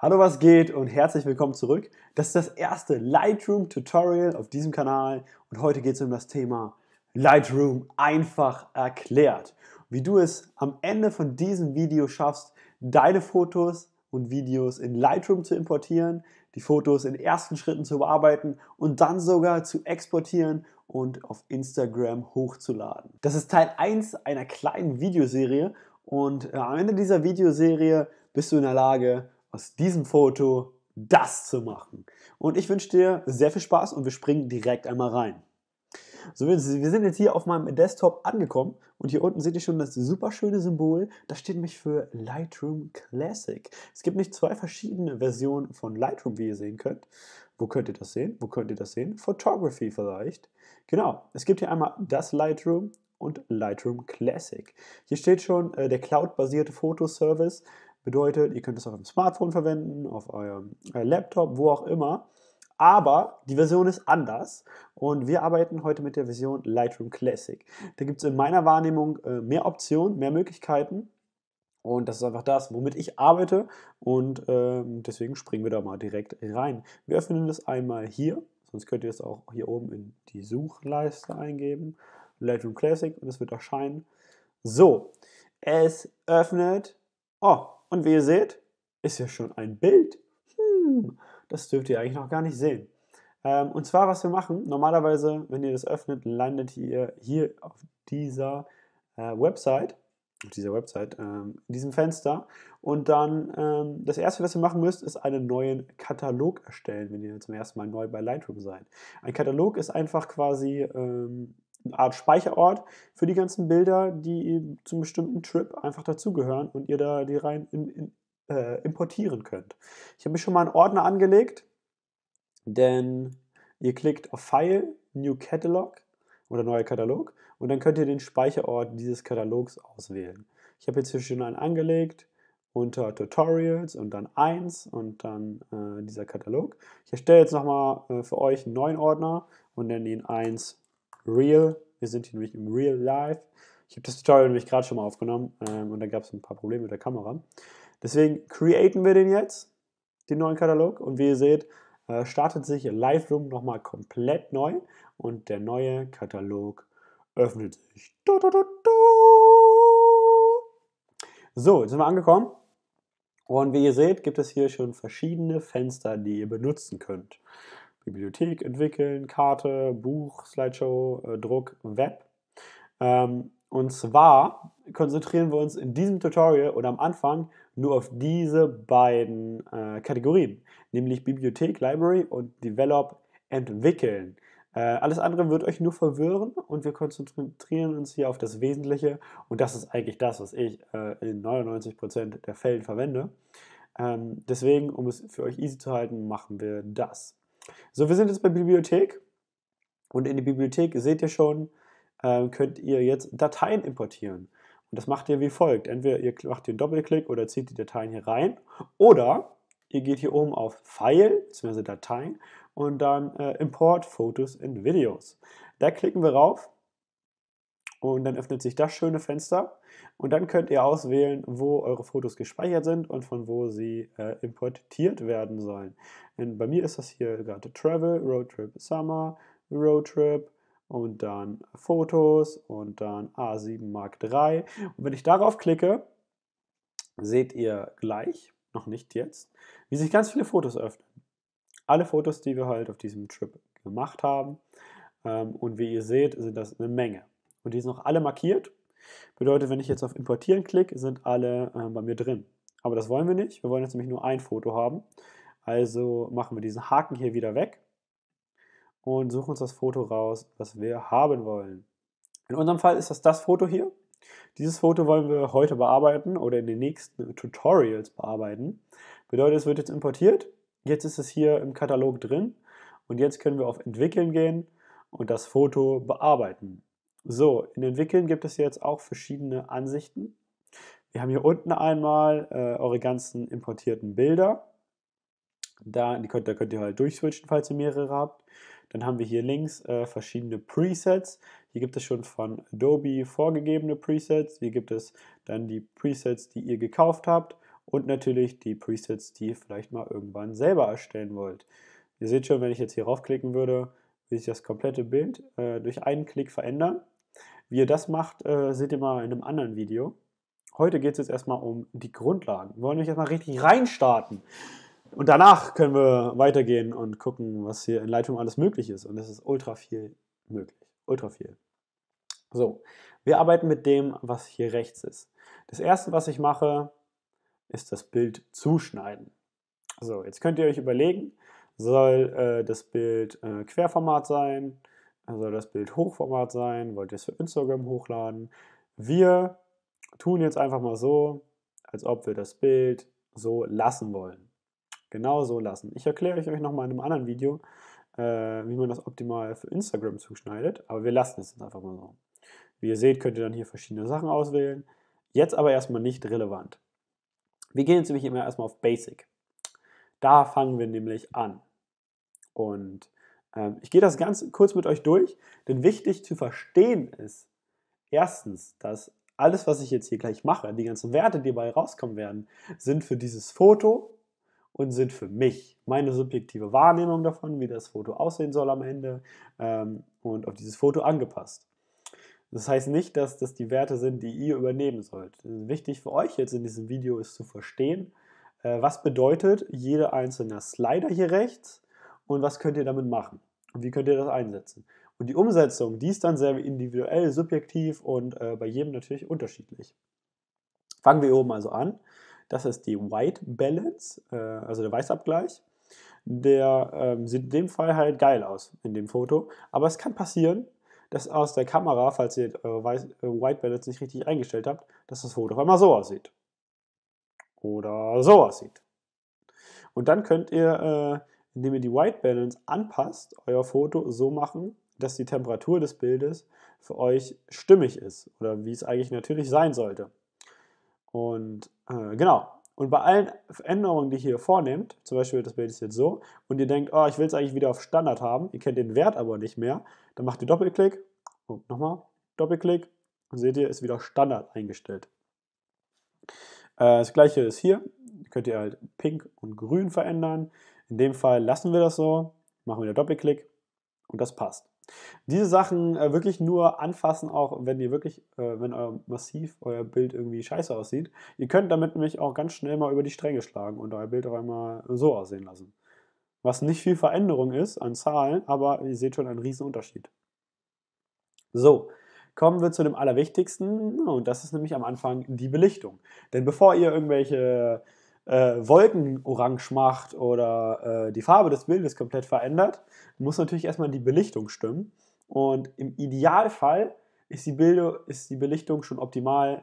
Hallo, was geht und herzlich willkommen zurück. Das ist das erste Lightroom-Tutorial auf diesem Kanal und heute geht es um das Thema Lightroom einfach erklärt. Wie du es am Ende von diesem Video schaffst, deine Fotos und Videos in Lightroom zu importieren, die Fotos in ersten Schritten zu bearbeiten und dann sogar zu exportieren und auf Instagram hochzuladen. Das ist Teil 1 einer kleinen Videoserie und am Ende dieser Videoserie bist du in der Lage, aus diesem Foto das zu machen. Und ich wünsche dir sehr viel Spaß und wir springen direkt einmal rein. So, wir sind jetzt hier auf meinem Desktop angekommen und hier unten seht ihr schon das super schöne Symbol. Das steht nämlich für Lightroom Classic. Es gibt nicht zwei verschiedene Versionen von Lightroom, wie ihr sehen könnt. Wo könnt ihr das sehen? Wo könnt ihr das sehen? Photography vielleicht. Genau, es gibt hier einmal das Lightroom und Lightroom Classic. Hier steht schon äh, der Cloud-basierte Fotoservice. Bedeutet, ihr könnt es auf eurem Smartphone verwenden, auf eurem äh, Laptop, wo auch immer. Aber die Version ist anders und wir arbeiten heute mit der Version Lightroom Classic. Da gibt es in meiner Wahrnehmung äh, mehr Optionen, mehr Möglichkeiten und das ist einfach das, womit ich arbeite. Und ähm, deswegen springen wir da mal direkt rein. Wir öffnen das einmal hier. Sonst könnt ihr es auch hier oben in die Suchleiste eingeben. Lightroom Classic und es wird erscheinen. So, es öffnet. Oh, und wie ihr seht, ist ja schon ein Bild. Hm, das dürft ihr eigentlich noch gar nicht sehen. Ähm, und zwar, was wir machen, normalerweise, wenn ihr das öffnet, landet ihr hier auf dieser äh, Website, auf dieser Website, ähm, in diesem Fenster. Und dann, ähm, das erste, was ihr machen müsst, ist einen neuen Katalog erstellen, wenn ihr zum ersten Mal neu bei Lightroom seid. Ein Katalog ist einfach quasi ähm, eine Art Speicherort für die ganzen Bilder, die zum bestimmten Trip einfach dazugehören und ihr da die rein in, in, äh, importieren könnt. Ich habe mir schon mal einen Ordner angelegt, denn ihr klickt auf File, New Catalog oder neuer Katalog und dann könnt ihr den Speicherort dieses Katalogs auswählen. Ich habe jetzt hier schon einen angelegt unter Tutorials und dann 1 und dann äh, dieser Katalog. Ich erstelle jetzt nochmal äh, für euch einen neuen Ordner und nenne ihn 1 Real wir sind hier nämlich im Real Life. Ich habe das Tutorial nämlich gerade schon mal aufgenommen ähm, und da gab es ein paar Probleme mit der Kamera. Deswegen createn wir den jetzt, den neuen Katalog. Und wie ihr seht, äh, startet sich Lightroom nochmal komplett neu und der neue Katalog öffnet sich. Du, du, du, so, jetzt sind wir angekommen. Und wie ihr seht, gibt es hier schon verschiedene Fenster, die ihr benutzen könnt. Bibliothek entwickeln, Karte, Buch, Slideshow, äh, Druck, Web. Ähm, und zwar konzentrieren wir uns in diesem Tutorial oder am Anfang nur auf diese beiden äh, Kategorien, nämlich Bibliothek, Library und Develop, Entwickeln. Äh, alles andere wird euch nur verwirren und wir konzentrieren uns hier auf das Wesentliche und das ist eigentlich das, was ich äh, in 99% der Fällen verwende. Ähm, deswegen, um es für euch easy zu halten, machen wir das. So, wir sind jetzt bei Bibliothek und in die Bibliothek seht ihr schon, äh, könnt ihr jetzt Dateien importieren. Und das macht ihr wie folgt. Entweder ihr macht den Doppelklick oder zieht die Dateien hier rein oder ihr geht hier oben auf File bzw. Dateien und dann äh, Import Fotos and Videos. Da klicken wir rauf und dann öffnet sich das schöne Fenster. Und dann könnt ihr auswählen, wo eure Fotos gespeichert sind und von wo sie äh, importiert werden sollen. Und bei mir ist das hier gerade Travel, Roadtrip Summer, Roadtrip und dann Fotos und dann A7 Mark III. Und wenn ich darauf klicke, seht ihr gleich, noch nicht jetzt, wie sich ganz viele Fotos öffnen. Alle Fotos, die wir halt auf diesem Trip gemacht haben. Ähm, und wie ihr seht, sind das eine Menge. Und die sind auch alle markiert. Bedeutet, wenn ich jetzt auf Importieren klicke, sind alle äh, bei mir drin. Aber das wollen wir nicht. Wir wollen jetzt nämlich nur ein Foto haben. Also machen wir diesen Haken hier wieder weg und suchen uns das Foto raus, was wir haben wollen. In unserem Fall ist das das Foto hier. Dieses Foto wollen wir heute bearbeiten oder in den nächsten Tutorials bearbeiten. Bedeutet, es wird jetzt importiert. Jetzt ist es hier im Katalog drin. Und jetzt können wir auf Entwickeln gehen und das Foto bearbeiten. So, in Entwickeln gibt es jetzt auch verschiedene Ansichten. Wir haben hier unten einmal äh, eure ganzen importierten Bilder. Da, könnt, da, könnt, ihr halt durchswitchen, falls ihr mehrere habt. Dann haben wir hier links äh, verschiedene Presets. Hier gibt es schon von Adobe vorgegebene Presets. Hier gibt es dann die Presets, die ihr gekauft habt. Und natürlich die Presets, die ihr vielleicht mal irgendwann selber erstellen wollt. Ihr seht schon, wenn ich jetzt hier raufklicken würde, will ich das komplette Bild äh, durch einen Klick verändern. Wie ihr das macht, äh, seht ihr mal in einem anderen Video. Heute geht es jetzt erstmal um die Grundlagen. Wir wollen euch erstmal richtig reinstarten. Und danach können wir weitergehen und gucken, was hier in Lightroom alles möglich ist. Und es ist ultra viel möglich. Ultra viel. So, wir arbeiten mit dem, was hier rechts ist. Das erste, was ich mache, ist das Bild zuschneiden. So, jetzt könnt ihr euch überlegen, soll äh, das Bild äh, Querformat sein, also soll das Bild Hochformat sein? Wollt ihr es für Instagram hochladen? Wir tun jetzt einfach mal so, als ob wir das Bild so lassen wollen. Genau so lassen. Ich erkläre euch nochmal in einem anderen Video, äh, wie man das optimal für Instagram zuschneidet, aber wir lassen es jetzt einfach mal so. Wie ihr seht, könnt ihr dann hier verschiedene Sachen auswählen. Jetzt aber erstmal nicht relevant. Wir gehen jetzt nämlich immer erstmal auf Basic. Da fangen wir nämlich an. Und ähm, ich gehe das ganz kurz mit euch durch, denn wichtig zu verstehen ist, erstens, dass alles, was ich jetzt hier gleich mache, die ganzen Werte, die dabei rauskommen werden, sind für dieses Foto und sind für mich. Meine subjektive Wahrnehmung davon, wie das Foto aussehen soll am Ende ähm, und auf dieses Foto angepasst. Das heißt nicht, dass das die Werte sind, die ihr übernehmen sollt. Wichtig für euch jetzt in diesem Video ist zu verstehen, äh, was bedeutet jeder einzelne Slider hier rechts, und was könnt ihr damit machen und wie könnt ihr das einsetzen. Und die Umsetzung, die ist dann sehr individuell, subjektiv und äh, bei jedem natürlich unterschiedlich. Fangen wir oben also an. Das ist die White Balance, äh, also der Weißabgleich. Der ähm, sieht in dem Fall halt geil aus, in dem Foto. Aber es kann passieren, dass aus der Kamera, falls ihr äh, eure äh, White Balance nicht richtig eingestellt habt, dass das Foto auf einmal so aussieht. Oder so aussieht. Und dann könnt ihr äh, indem ihr die White Balance anpasst, euer Foto so machen, dass die Temperatur des Bildes für euch stimmig ist oder wie es eigentlich natürlich sein sollte. Und äh, genau. Und bei allen Veränderungen, die ihr hier vornehmt, zum Beispiel das Bild ist jetzt so, und ihr denkt, oh, ich will es eigentlich wieder auf Standard haben, ihr kennt den Wert aber nicht mehr, dann macht ihr Doppelklick, und oh, nochmal, Doppelklick, und seht ihr, ist wieder Standard eingestellt. Äh, das gleiche ist hier, könnt ihr halt pink und grün verändern. In dem Fall lassen wir das so, machen wieder Doppelklick und das passt. Diese Sachen äh, wirklich nur anfassen, auch wenn ihr wirklich, äh, wenn euer massiv euer Bild irgendwie scheiße aussieht. Ihr könnt damit nämlich auch ganz schnell mal über die Stränge schlagen und euer Bild auch einmal so aussehen lassen. Was nicht viel Veränderung ist an Zahlen, aber ihr seht schon einen riesen Unterschied. So, kommen wir zu dem Allerwichtigsten und das ist nämlich am Anfang die Belichtung. Denn bevor ihr irgendwelche äh, Wolken orange macht oder äh, die Farbe des Bildes komplett verändert, muss natürlich erstmal die Belichtung stimmen. Und im Idealfall ist die, Bilde, ist die Belichtung schon optimal,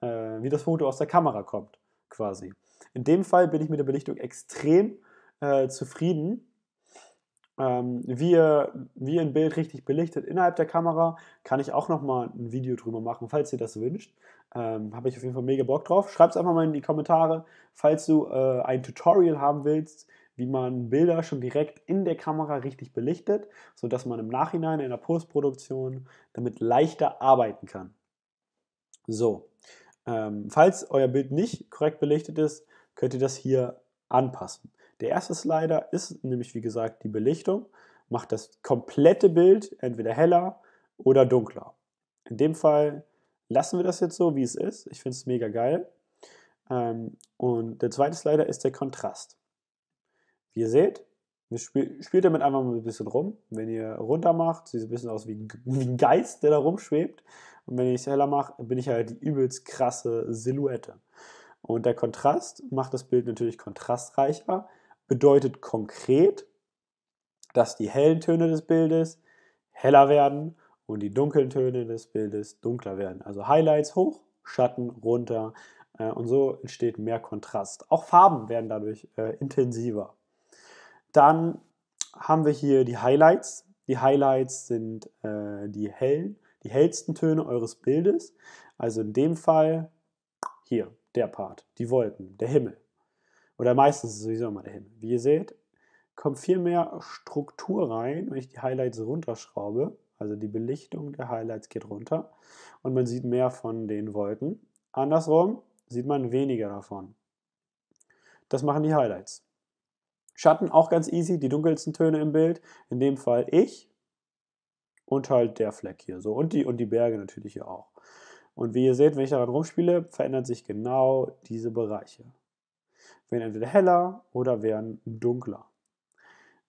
äh, wie das Foto aus der Kamera kommt, quasi. In dem Fall bin ich mit der Belichtung extrem äh, zufrieden ähm, wie, wie ein Bild richtig belichtet innerhalb der Kamera, kann ich auch nochmal ein Video drüber machen, falls ihr das wünscht. Ähm, Habe ich auf jeden Fall mega Bock drauf. Schreibt es einfach mal in die Kommentare, falls du äh, ein Tutorial haben willst, wie man Bilder schon direkt in der Kamera richtig belichtet, sodass man im Nachhinein in der Postproduktion damit leichter arbeiten kann. So, ähm, falls euer Bild nicht korrekt belichtet ist, könnt ihr das hier anpassen. Der erste Slider ist nämlich, wie gesagt, die Belichtung, macht das komplette Bild entweder heller oder dunkler. In dem Fall lassen wir das jetzt so, wie es ist. Ich finde es mega geil. Ähm, und der zweite Slider ist der Kontrast. Wie ihr seht, spielt damit einfach mal ein bisschen rum. Wenn ihr runter macht, sieht es ein bisschen aus wie ein Geist, der da rumschwebt. Und wenn ich es heller mache, bin ich halt die übelst krasse Silhouette. Und der Kontrast macht das Bild natürlich kontrastreicher bedeutet konkret, dass die hellen Töne des Bildes heller werden und die dunklen Töne des Bildes dunkler werden. Also Highlights hoch, Schatten runter äh, und so entsteht mehr Kontrast. Auch Farben werden dadurch äh, intensiver. Dann haben wir hier die Highlights. Die Highlights sind äh, die hellen, die hellsten Töne eures Bildes. Also in dem Fall hier der Part, die Wolken, der Himmel oder meistens ist sowieso immer der Himmel. Wie ihr seht, kommt viel mehr Struktur rein, wenn ich die Highlights runterschraube. Also die Belichtung der Highlights geht runter und man sieht mehr von den Wolken. Andersrum sieht man weniger davon. Das machen die Highlights. Schatten auch ganz easy, die dunkelsten Töne im Bild. In dem Fall ich und halt der Fleck hier so und die, und die Berge natürlich hier auch. Und wie ihr seht, wenn ich daran rumspiele, verändern sich genau diese Bereiche werden entweder heller oder werden dunkler.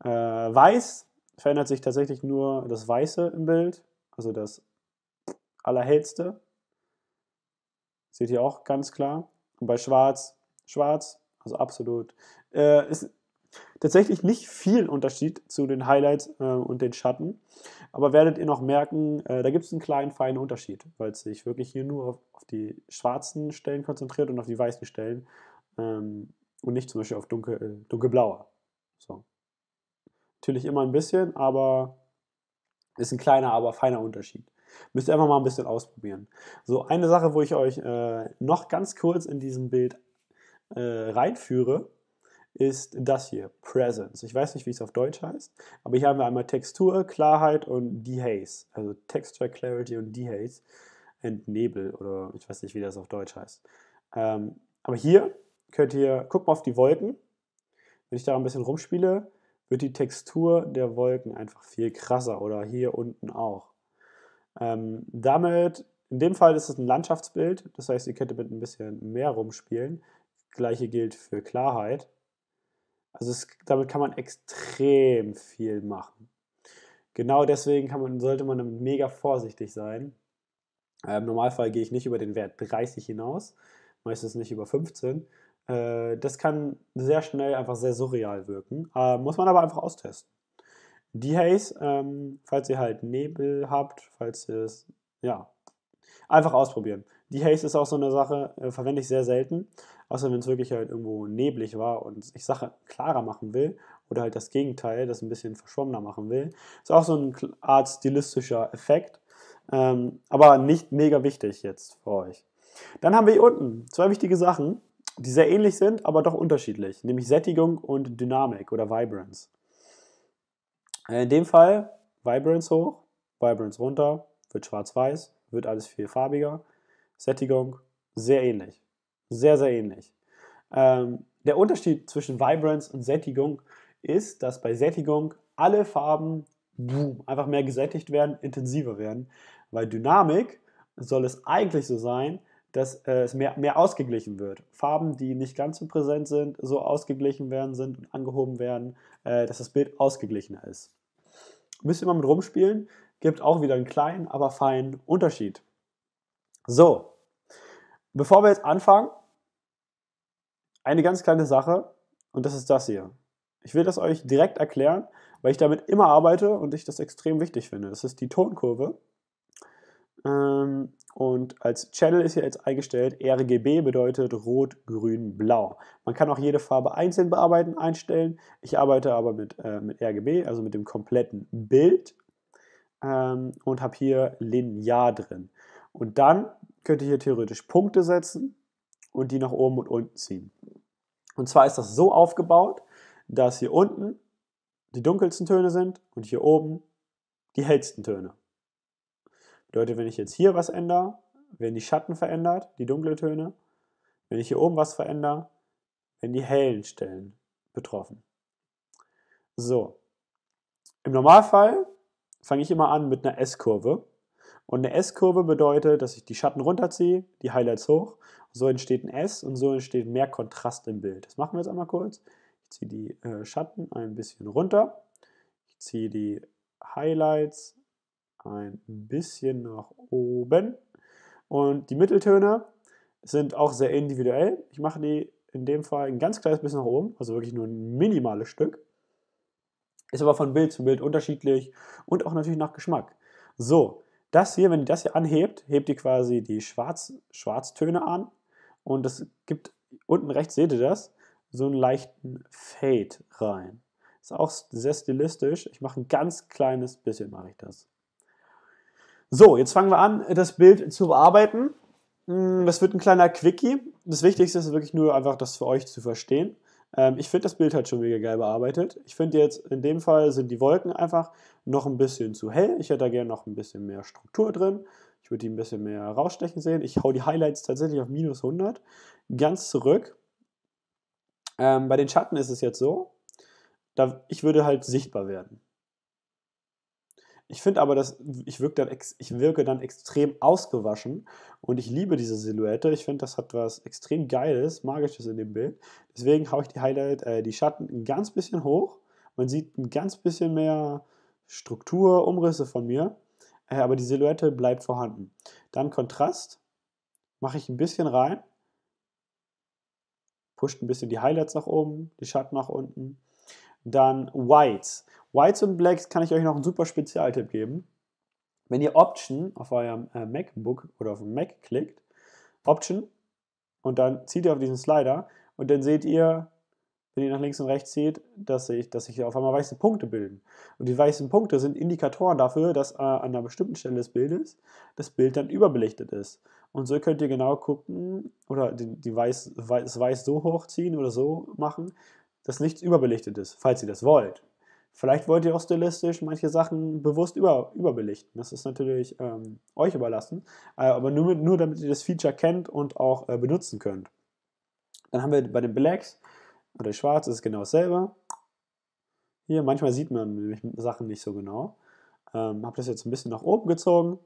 Äh, weiß verändert sich tatsächlich nur das Weiße im Bild, also das allerhellste. Seht ihr auch ganz klar. Und bei Schwarz, Schwarz, also absolut. Äh, ist tatsächlich nicht viel Unterschied zu den Highlights äh, und den Schatten. Aber werdet ihr noch merken, äh, da gibt es einen kleinen, feinen Unterschied, weil es sich wirklich hier nur auf, auf, die schwarzen Stellen konzentriert und auf die weißen Stellen ähm, und nicht zum Beispiel auf dunkel, äh, dunkelblauer. So. Natürlich immer ein bisschen, aber ist ein kleiner, aber feiner Unterschied. Müsst ihr einfach mal ein bisschen ausprobieren. So, eine Sache, wo ich euch äh, noch ganz kurz in diesem Bild äh, reinführe, ist das hier, Presence. Ich weiß nicht, wie es auf Deutsch heißt, aber hier haben wir einmal Textur, Klarheit und Dehaze. Also Texture, Clarity und Dehaze. Entnebel oder ich weiß nicht, wie das auf Deutsch heißt. Ähm, aber hier könnt ihr, guckt mal auf die Wolken. Wenn ich da ein bisschen rumspiele, wird die Textur der Wolken einfach viel krasser oder hier unten auch. Ähm, damit, in dem Fall ist es ein Landschaftsbild, das heißt, ihr könnt damit ein bisschen mehr rumspielen. Das gleiche gilt für Klarheit. Also es, damit kann man extrem viel machen. Genau deswegen man, sollte man mega vorsichtig sein. Ähm, Im Normalfall gehe ich nicht über den Wert 30 hinaus, meistens nicht über 15. Äh, das kann sehr schnell einfach sehr surreal wirken. Äh, muss man aber einfach austesten. Die Haze, ähm, falls ihr halt Nebel habt, falls ihr es, ja, einfach ausprobieren. Die Haze ist auch so eine Sache, äh, verwende ich sehr selten, außer wenn es wirklich halt irgendwo neblig war und ich Sache klarer machen will oder halt das Gegenteil, das ein bisschen verschwommener machen will. Ist auch so eine Art stilistischer Effekt, ähm, aber nicht mega wichtig jetzt für euch. Dann haben wir hier unten zwei wichtige Sachen die sehr ähnlich sind, aber doch unterschiedlich, nämlich Sättigung und Dynamik oder Vibrance. Äh, in dem Fall Vibrance hoch, Vibrance runter, wird schwarz-weiß, wird alles viel farbiger. Sättigung sehr ähnlich, sehr, sehr ähnlich. Ähm, der Unterschied zwischen Vibrance und Sättigung ist, dass bei Sättigung alle Farben boom, einfach mehr gesättigt werden, intensiver werden. Bei Dynamik soll es eigentlich so sein, dass äh, es mehr, mehr ausgeglichen wird. Farben, die nicht ganz so präsent sind, so ausgeglichen werden sind und angehoben werden, äh, dass das Bild ausgeglichener ist. Müsst ihr mal mit rumspielen, gibt auch wieder einen kleinen, aber feinen Unterschied. So, bevor wir jetzt anfangen, eine ganz kleine Sache und das ist das hier. Ich will das euch direkt erklären, weil ich damit immer arbeite und ich das extrem wichtig finde. Das ist die Tonkurve. Ähm, und als Channel ist hier jetzt eingestellt, RGB bedeutet Rot, Grün, Blau. Man kann auch jede Farbe einzeln bearbeiten, einstellen. Ich arbeite aber mit, äh, mit RGB, also mit dem kompletten Bild ähm, und habe hier linear drin. Und dann könnt ihr hier theoretisch Punkte setzen und die nach oben und unten ziehen. Und zwar ist das so aufgebaut, dass hier unten die dunkelsten Töne sind und hier oben die hellsten Töne. Bedeutet, wenn ich jetzt hier was ändere, werden die Schatten verändert, die dunklen Töne. Wenn ich hier oben was verändere, werden die hellen Stellen betroffen. So. Im Normalfall fange ich immer an mit einer S-Kurve. Und eine S-Kurve bedeutet, dass ich die Schatten runterziehe, die Highlights hoch. So entsteht ein S und so entsteht mehr Kontrast im Bild. Das machen wir jetzt einmal kurz. Ich ziehe die äh, Schatten ein bisschen runter. Ich ziehe die Highlights ein bisschen nach oben. Und die Mitteltöne sind auch sehr individuell. Ich mache die in dem Fall ein ganz kleines bisschen nach oben, also wirklich nur ein minimales Stück. Ist aber von Bild zu Bild unterschiedlich und auch natürlich nach Geschmack. So, das hier, wenn ihr das hier anhebt, hebt ihr quasi die Schwarz, Schwarztöne an und es gibt unten rechts, seht ihr das, so einen leichten Fade rein. Ist auch sehr stilistisch. Ich mache ein ganz kleines bisschen, mache ich das. So, jetzt fangen wir an, das Bild zu bearbeiten. Hm, das wird ein kleiner Quickie. Das Wichtigste ist wirklich nur einfach, das für euch zu verstehen. Ähm, ich finde, das Bild hat schon mega geil bearbeitet. Ich finde jetzt, in dem Fall sind die Wolken einfach noch ein bisschen zu hell. Ich hätte da gerne noch ein bisschen mehr Struktur drin. Ich würde die ein bisschen mehr rausstechen sehen. Ich hau die Highlights tatsächlich auf minus 100. Ganz zurück. Ähm, bei den Schatten ist es jetzt so, da, ich würde halt sichtbar werden. Ich finde aber, dass ich wirke, dann ich wirke dann extrem ausgewaschen und ich liebe diese Silhouette. Ich finde, das hat was extrem Geiles, Magisches in dem Bild. Deswegen haue ich die Highlight, äh, die Schatten ein ganz bisschen hoch. Man sieht ein ganz bisschen mehr Struktur, Umrisse von mir, äh, aber die Silhouette bleibt vorhanden. Dann Kontrast mache ich ein bisschen rein, pusht ein bisschen die Highlights nach oben, die Schatten nach unten. Dann Whites. Whites und Blacks kann ich euch noch einen super Spezialtipp geben. Wenn ihr Option auf eurem äh, MacBook oder auf dem Mac klickt, Option, und dann zieht ihr auf diesen Slider und dann seht ihr, wenn ihr nach links und rechts zieht, dass sich dass ich auf einmal weiße Punkte bilden. Und die weißen Punkte sind Indikatoren dafür, dass äh, an einer bestimmten Stelle des Bildes das Bild dann überbelichtet ist. Und so könnt ihr genau gucken oder die, die weiß, weiß, das Weiß so hochziehen oder so machen, dass nichts überbelichtet ist, falls ihr das wollt. Vielleicht wollt ihr auch stilistisch manche Sachen bewusst über, überbelichten. Das ist natürlich ähm, euch überlassen, äh, aber nur, mit, nur damit ihr das Feature kennt und auch äh, benutzen könnt. Dann haben wir bei den Blacks oder Schwarz ist genau dasselbe. Hier, manchmal sieht man Sachen nicht so genau. Ähm, habe das jetzt ein bisschen nach oben gezogen.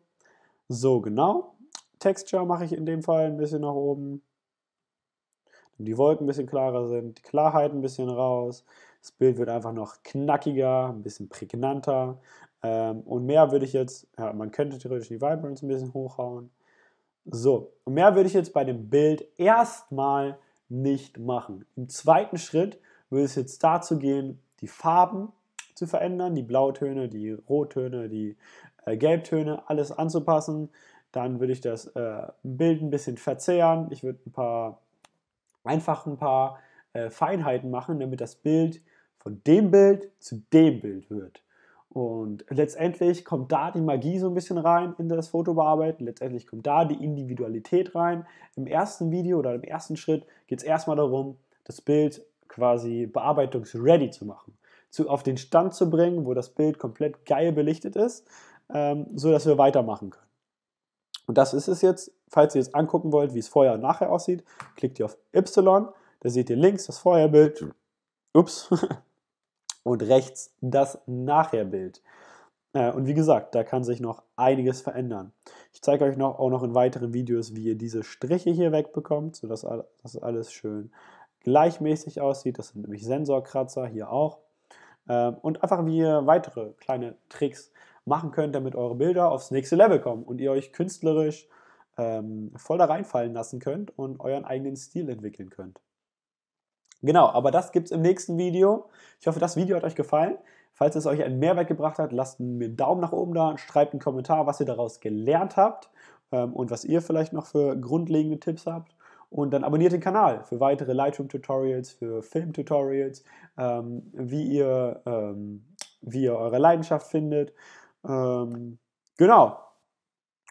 So, genau. Texture mache ich in dem Fall ein bisschen nach oben. Die Wolken ein bisschen klarer sind, die Klarheit ein bisschen raus. Das Bild wird einfach noch knackiger, ein bisschen prägnanter. Ähm, und mehr würde ich jetzt, ja, man könnte theoretisch die Vibrance ein bisschen hochhauen. So, und mehr würde ich jetzt bei dem Bild erstmal nicht machen. Im zweiten Schritt würde es jetzt dazu gehen, die Farben zu verändern, die Blautöne, die Rottöne, die äh, Gelbtöne, alles anzupassen. Dann würde ich das äh, Bild ein bisschen verzehren. Ich würde ein paar einfach ein paar äh, Feinheiten machen, damit das Bild von dem Bild zu dem Bild wird. Und letztendlich kommt da die Magie so ein bisschen rein in das Fotobearbeiten. Letztendlich kommt da die Individualität rein. Im ersten Video oder im ersten Schritt geht es erstmal darum, das Bild quasi bearbeitungsready zu machen. Zu, auf den Stand zu bringen, wo das Bild komplett geil belichtet ist, ähm, sodass wir weitermachen können. Und das ist es jetzt. Falls ihr jetzt angucken wollt, wie es vorher und nachher aussieht, klickt ihr auf Y. Da seht ihr links das Vorherbild. Ups. und rechts das Nachherbild. Äh, und wie gesagt, da kann sich noch einiges verändern. Ich zeige euch noch, auch noch in weiteren Videos, wie ihr diese Striche hier wegbekommt, sodass das alles schön gleichmäßig aussieht. Das sind nämlich Sensorkratzer, hier auch. Ähm, und einfach wie ihr weitere kleine Tricks machen könnt, damit eure Bilder aufs nächste Level kommen und ihr euch künstlerisch ähm, voll da reinfallen lassen könnt und euren eigenen Stil entwickeln könnt. Genau, aber das gibt es im nächsten Video. Ich hoffe, das Video hat euch gefallen. Falls es euch einen Mehrwert gebracht hat, lasst mir einen Daumen nach oben da und schreibt einen Kommentar, was ihr daraus gelernt habt ähm, und was ihr vielleicht noch für grundlegende Tipps habt. Und dann abonniert den Kanal für weitere Lightroom-Tutorials, für Film-Tutorials, ähm, wie, ähm, wie ihr eure Leidenschaft findet. Ähm, genau.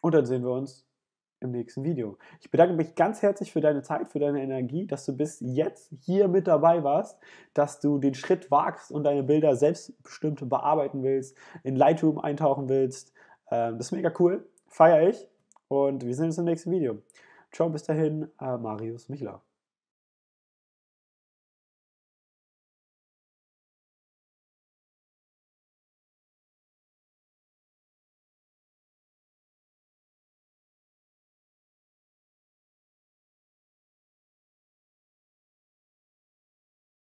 Und dann sehen wir uns im nächsten Video. Ich bedanke mich ganz herzlich für deine Zeit, für deine Energie, dass du bis jetzt hier mit dabei warst, dass du den Schritt wagst und deine Bilder selbstbestimmt bearbeiten willst, in Lightroom eintauchen willst. Ähm, das ist mega cool, feiere ich und wir sehen uns im nächsten Video. Ciao, bis dahin, äh, Marius Michler.